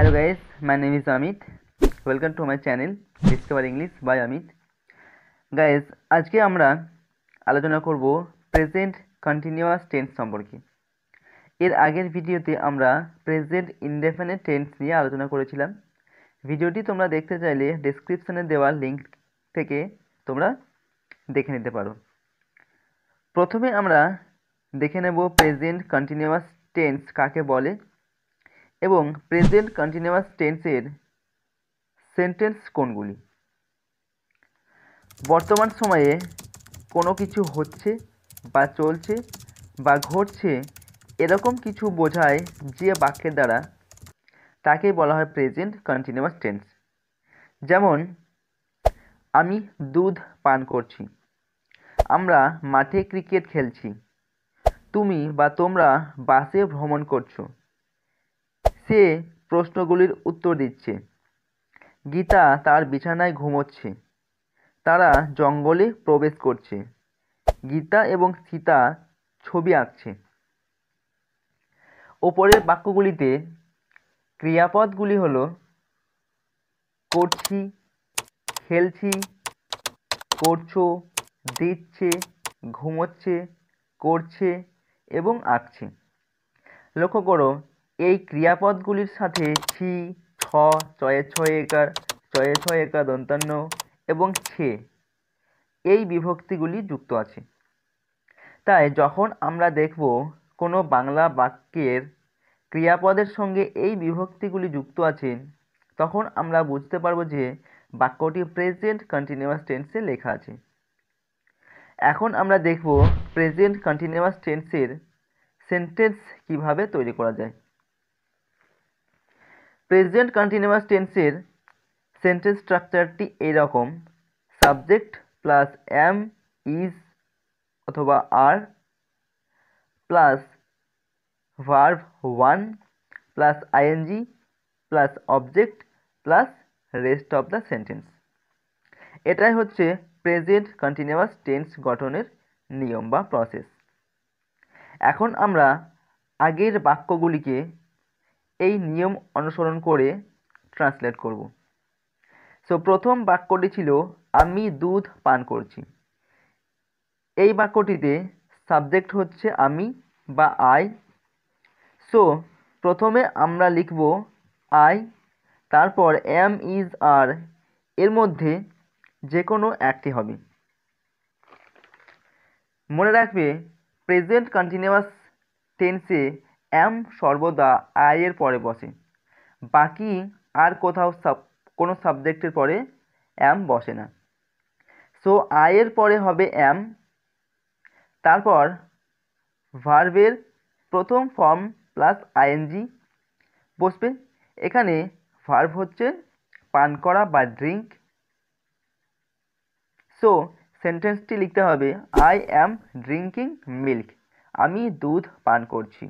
hello guys my name is Amit welcome to my channel discover English by Amit guys আজকে আমরা আলোচনা করব present continuous tense সম্পর্কে এর আগের ভিডিওতে আমরা প্রেজেন্ট ইনডেফিনেট টেন্স নিয়ে আলোচনা করেছিলাম ভিডিওটি তোমরা দেখতে চাইলে ডেসক্রিপশানে দেওয়া লিঙ্ক থেকে তোমরা দেখে নিতে পারো প্রথমে আমরা দেখে নেব প্রেজেন্ট কন্টিনিউয়াস টেন্স কাকে বলে এবং প্রেজেন্ট কন্টিনিউয়াস টেন্সের সেন্টেন্স কোনগুলি বর্তমান সময়ে কোনো কিছু হচ্ছে বা চলছে বা ঘটছে এরকম কিছু বোঝায় যে বাক্যের দ্বারা তাকে বলা হয় প্রেজেন্ট কন্টিনিউয়াস টেন্স যেমন আমি দুধ পান করছি আমরা মাঠে ক্রিকেট খেলছি তুমি বা তোমরা বাসে ভ্রমণ করছো সে প্রশ্নগুলির উত্তর দিচ্ছে গীতা তার বিছানায় ঘুমোচ্ছে তারা জঙ্গলে প্রবেশ করছে গীতা এবং সীতা ছবি আঁকছে ওপরের বাক্যগুলিতে ক্রিয়াপদগুলি হল করছি খেলছি করছো দিচ্ছে ঘুমোচ্ছে করছে এবং আঁকছে লক্ষ্য করো এই ক্রিয়াপদগুলির সাথে ছি ছ চয়ে ছয় একার চয়ে ছয় একার দন্তান্ন এবং ছে এই বিভক্তিগুলি যুক্ত আছে তাই যখন আমরা দেখব কোনো বাংলা বাক্যের ক্রিয়াপদের সঙ্গে এই বিভক্তিগুলি যুক্ত আছে তখন আমরা বুঝতে পারবো যে বাক্যটি প্রেজেন্ট কন্টিনিউয়াস টেন্সে লেখা আছে এখন আমরা দেখব প্রেজেন্ট কন্টিনিউয়াস টেন্সের সেন্টেন্স কিভাবে তৈরি করা যায় প্রেজেন্ট কন্টিনিউয়াস টেন্সের সেন্টেন্স স্ট্রাকচারটি এরকম সাবজেক্ট প্লাস এম ইজ অথবা are plus verb one plus ING plus object plus rest of the sentence এটাই হচ্ছে প্রেজেন্ট কন্টিনিউয়াস টেন্স গঠনের নিয়ম বা প্রসেস এখন আমরা আগের বাক্যগুলিকে এই নিয়ম অনুসরণ করে ট্রান্সলেট করব সো প্রথম বাক্যটি ছিল আমি দুধ পান করছি এই বাক্যটিতে সাবজেক্ট হচ্ছে আমি বা আই সো প্রথমে আমরা লিখব আই তারপর এম ইজ আর এর মধ্যে যে কোনো একটি হবে মনে রাখবে প্রেজেন্ট কন্টিনিউয়াস টেন্সে অ্যাম সর্বদা আয়ের পরে বসে বাকি আর কোথাও সাব কোনো সাবজেক্টের পরে অ্যাম বসে না সো আয়ের পরে হবে অ্যাম তারপর ভার্বের প্রথম ফর্ম প্লাস আইএনজি বসবে এখানে ভার্ব হচ্ছে পান করা বা ড্রিঙ্ক সো সেন্টেন্সটি লিখতে হবে আই অ্যাম ড্রিঙ্কিং মিল্ক আমি দুধ পান করছি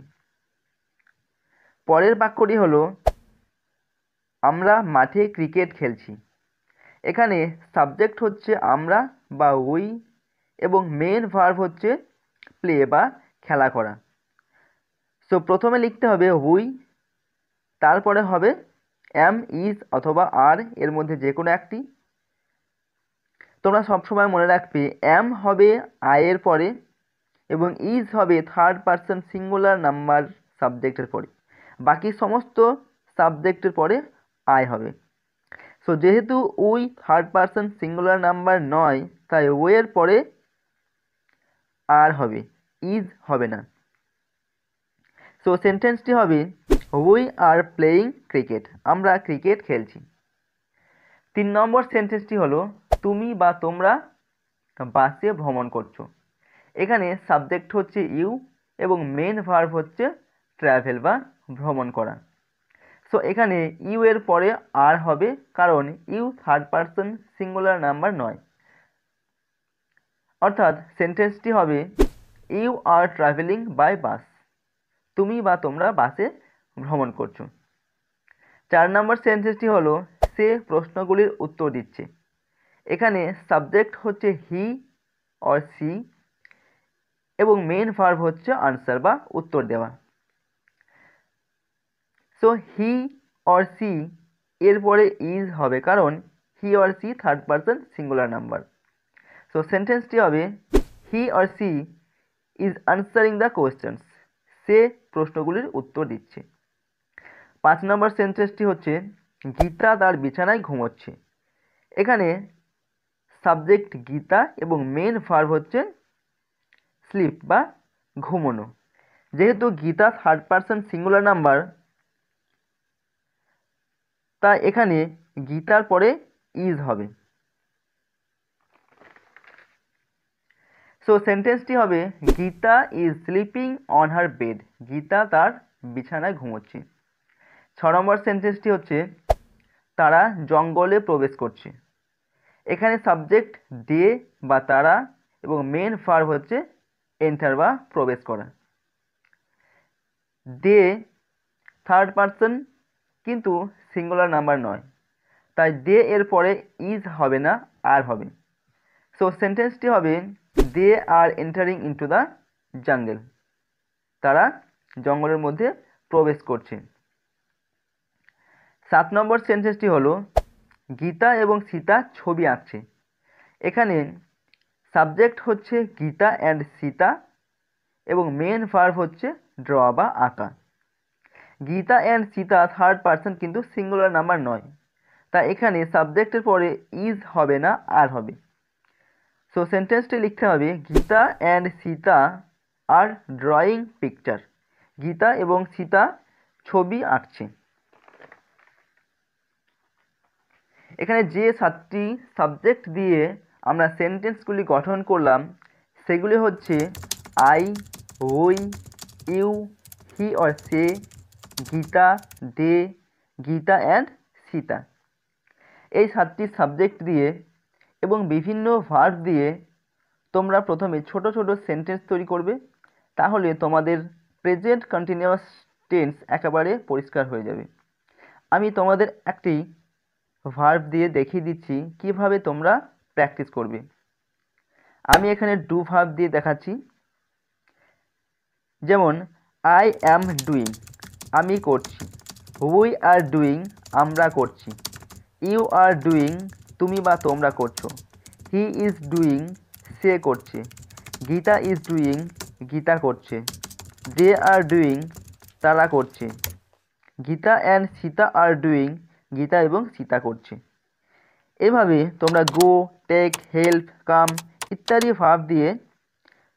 পরের বাক্যটি হলো আমরা মাঠে ক্রিকেট খেলছি এখানে সাবজেক্ট হচ্ছে আমরা বা উই এবং মেন ভার্ভ হচ্ছে প্লে বা খেলা করা সো প্রথমে লিখতে হবে উই তারপরে হবে অ্যাম ইজ অথবা আর এর মধ্যে যে কোনো একটি তোমরা সবসময় মনে রাখবে অ্যাম হবে আয়ের পরে এবং ইজ হবে থার্ড পার্সন সিঙ্গুলার নাম্বার সাবজেক্টের পরে বাকি সমস্ত সাবজেক্টের পরে আয় হবে সো যেহেতু ওই থার্ড পার্সন সিঙ্গুলার নাম্বার নয় তাই ওয়ের পরে আর হবে ইজ হবে না সো সেন্টেন্সটি হবে উই আর প্লেয়িং ক্রিকেট আমরা ক্রিকেট খেলছি তিন নম্বর সেন্টেন্সটি হলো তুমি বা তোমরা বাসে ভ্রমণ করছো এখানে সাবজেক্ট হচ্ছে ইউ এবং মেন ভার্ভ হচ্ছে ট্র্যাভেল বা ভ্রমণ করা সো এখানে ইউ এর পরে আর হবে কারণ you third person singular number নয় অর্থাৎ সেন্টেন্সটি হবে you are travelling by bus তুমি বা তোমরা বাসে ভ্রমণ করছো চার নম্বর সেন্টেন্সটি হলো সে প্রশ্নগুলির উত্তর দিচ্ছে এখানে সাবজেক্ট হচ্ছে হি অর সি এবং মেন ভার্ব হচ্ছে আনসার বা উত্তর দেওয়া সো হি অর সি এরপরে ইজ হবে কারণ he or she third person singular number so সেন্টেন্সটি হবে he or she is answering the questions সে প্রশ্নগুলির উত্তর দিচ্ছে পাঁচ নম্বর সেন্টেন্সটি হচ্ছে গীতা তার বিছানায় ঘুমোচ্ছে এখানে সাবজেক্ট গীতা এবং মেন ফার্ভ হচ্ছে স্লিপ বা ঘুমোনো যেহেতু Geeta third person singular number তা এখানে গীতার পরে ইজ হবে সো সেন্টেন্সটি হবে Geeta is sleeping on her bed Geeta তার বিছানায় ঘুমোচ্ছে ছ নম্বর সেন্টেন্সটি হচ্ছে তারা জঙ্গলে প্রবেশ করছে এখানে সাবজেক্ট দে বা তারা এবং মেন ফার হচ্ছে এন্টার বা প্রবেশ করা দে থার্ড পারসন কিন্তু সিঙ্গুলার নাম্বার নয় তাই দে এর পরে ইজ হবে না আর হবে সো সেন্টেন্সটি হবে they are entering into the jungle তারা জঙ্গলের মধ্যে প্রবেশ করছে সাত নম্বর সেন্টেন্সটি হলো গীতা এবং সীতা ছবি আঁকছে এখানে সাবজেক্ট হচ্ছে গীতা অ্যান্ড সীতা এবং মেন ভার্ভ হচ্ছে ড্র বা আঁকা Geeta and Sita third person কিন্তু সিঙ্গুলার নাম্বার নয় তা এখানে সাবজেক্টের পরে ইজ হবে না আর হবে সো সেন্টেন্সটি লিখতে হবে Geeta and Sita are drawing picture Geeta এবং সীতা ছবি আঁকছে এখানে যে সাতটি সাবজেক্ট দিয়ে আমরা সেন্টেন্সগুলি গঠন করলাম সেগুলি হচ্ছে I we you he or she Geeta they Geeta and Sita এই সাতটি সাবজেক্ট দিয়ে এবং বিভিন্ন ভার্স দিয়ে তোমরা প্রথমে ছোট ছোট সেন্টেন্স তৈরি করবে তাহলে তোমাদের প্রেজেন্ট কন্টিনিউয়াস টেন্স একেবারে পরিষ্কার হয়ে যাবে আমি তোমাদের একটি ভার্ব দিয়ে দেখিয়ে দিচ্ছি কিভাবে তোমরা প্র্যাকটিস করবে আমি এখানে ডু ভার্ব দিয়ে দেখাচ্ছি যেমন আই অ্যাম ডুইং আমি করছি উই আর ডুইং আমরা করছি ইউ আর ডুইং তুমি বা তোমরা করছো হি ইজ ডুইং সে করছে গীতা ইজ ডুইং গীতা করছে দে আর ডুইং তারা করছে Geeta and Sita are doing Geeta এবং সীতা করছে এভাবে তোমরা গো টেক হেল্প কাম ইত্যাদি ভাব দিয়ে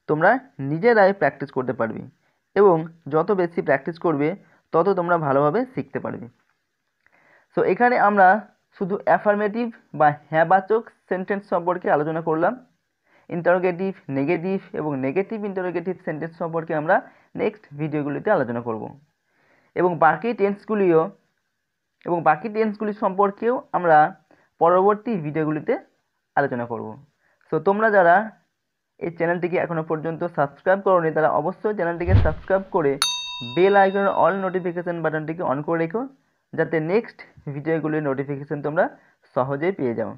তোমরা নিজেরাই প্র্যাকটিস করতে পারবে এবং যত বেশি প্র্যাকটিস করবে তত তোমরা ভালোভাবে শিখতে পারবে সো এখানে আমরা শুধু অ্যাফার্মেটিভ বা হ্যাবাচক সেন্টেন্স সম্পর্কে আলোচনা করলাম ইন্টারোগেটিভ নেগেটিভ এবং নেগেটিভ ইন্টারোগেটিভ সেন্টেন্স সম্পর্কে আমরা নেক্সট ভিডিওগুলিতে আলোচনা করব এবং বাকি টেন্সগুলিও এবং বাকি টেন্সগুলি সম্পর্কেও আমরা পরবর্তী ভিডিওগুলিতে আলোচনা করব সো তোমরা যারা এই চ্যানেলটিকে এখনও পর্যন্ত সাবস্ক্রাইব করোনি তারা অবশ্যই চ্যানেলটিকে সাবস্ক্রাইব করে বেল আইকনের অল নোটিফিকেশান বাটনটিকে অন করে রেখো যাতে নেক্সট ভিডিওগুলির নোটিফিকেশান তোমরা সহজেই পেয়ে যাও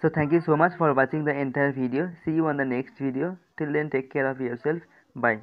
so thank you so much for watching the entire video see you on the next video till then take care of yourself by